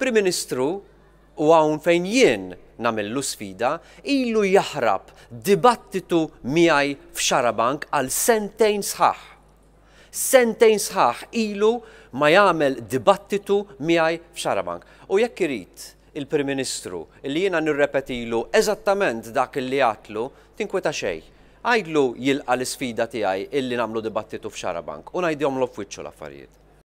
Prim Ministru u għawn fejn jien namillu sfida, ilu jahrab dibattitu miħaj f'xarabank għal sentejn sħaħ. Sentejn sħaħ ilu ma jagħmel dibattitu miħaj f'xarabank. U jekk irid il-Prim Ministru li jiena nirrepetilu eżattament dak li għatlu tinkweta xej. Għajdlu jilqa l-sfida tiegħi illi namlu dibattitu f'xarabank u ngħidhom l-offiċċju l-affarijiet.